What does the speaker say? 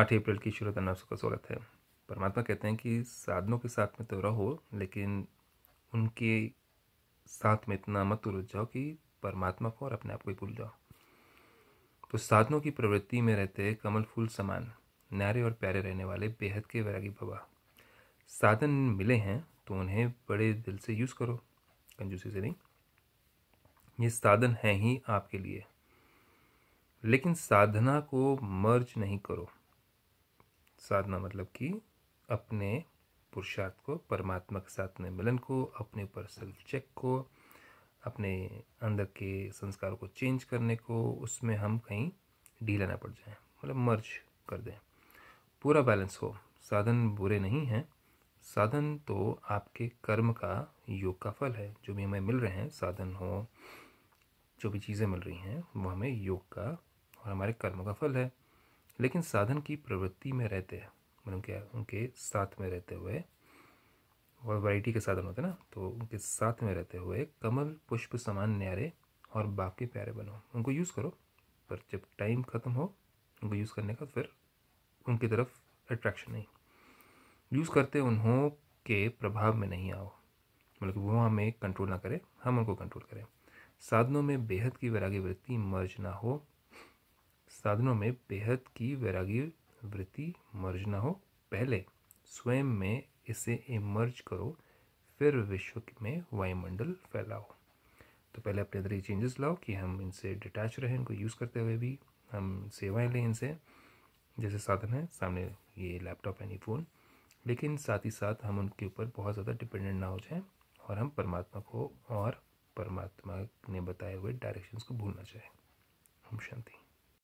आठ अप्रैल की शुरू करना उसका स्वागत है परमात्मा कहते हैं कि साधनों के साथ में तो रहो लेकिन उनके साथ में इतना मत उलझ जाओ कि परमात्मा को और अपने आप को ही भूल जाओ तो साधनों की प्रवृत्ति में रहते कमल फूल समान न्यारे और प्यारे रहने वाले बेहद के वैरागी बाबा साधन मिले हैं तो उन्हें बड़े दिल से यूज़ करो कंजूसी से नहीं ये साधन हैं ही आपके लिए लेकिन साधना को मर्ज नहीं करो साधना मतलब कि अपने पुरुषार्थ को परमात्मा के साथ में मिलन को अपने ऊपर सेल्फ चेक को अपने अंदर के संस्कारों को चेंज करने को उसमें हम कहीं ढीला ना पड़ जाए मतलब मर्ज कर दें पूरा बैलेंस हो साधन बुरे नहीं हैं साधन तो आपके कर्म का योग का फल है जो भी हमें मिल रहे हैं साधन हो जो भी चीज़ें मिल रही हैं वो हमें योग का और हमारे कर्मों का फल है लेकिन साधन की प्रवृत्ति में रहते हैं मतलब क्या उनके साथ में रहते हुए और वैरायटी के साधन होते हैं ना तो उनके साथ में रहते हुए कमल पुष्प समान न्यारे और बाकी के प्यारे बनो उनको यूज़ करो पर जब टाइम ख़त्म हो उनको यूज़ करने का फिर उनकी तरफ अट्रैक्शन नहीं यूज़ करते उन्हों के प्रभाव में नहीं आओ मतलब वो हमें कंट्रोल ना करें हम उनको कंट्रोल करें साधनों में बेहद की वैरागी वृत्ति मर्ज ना हो साधनों में बेहद की वैरागी वृत्ति मर्ज ना हो पहले स्वयं में इसे इमर्ज करो फिर विश्व में वायुमंडल फैलाओ तो पहले अपने अंदर ये चेंजेस लाओ कि हम इनसे डिटैच रहें इनको यूज़ करते हुए भी हम सेवाएं लें इनसे जैसे साधन है सामने ये लैपटॉप यानी फ़ोन लेकिन साथ ही साथ हम उनके ऊपर बहुत ज़्यादा डिपेंडेंट ना हो जाएं और हम परमात्मा को और परमात्मा ने बताए हुए डायरेक्शंस को भूलना चाहें हम शांति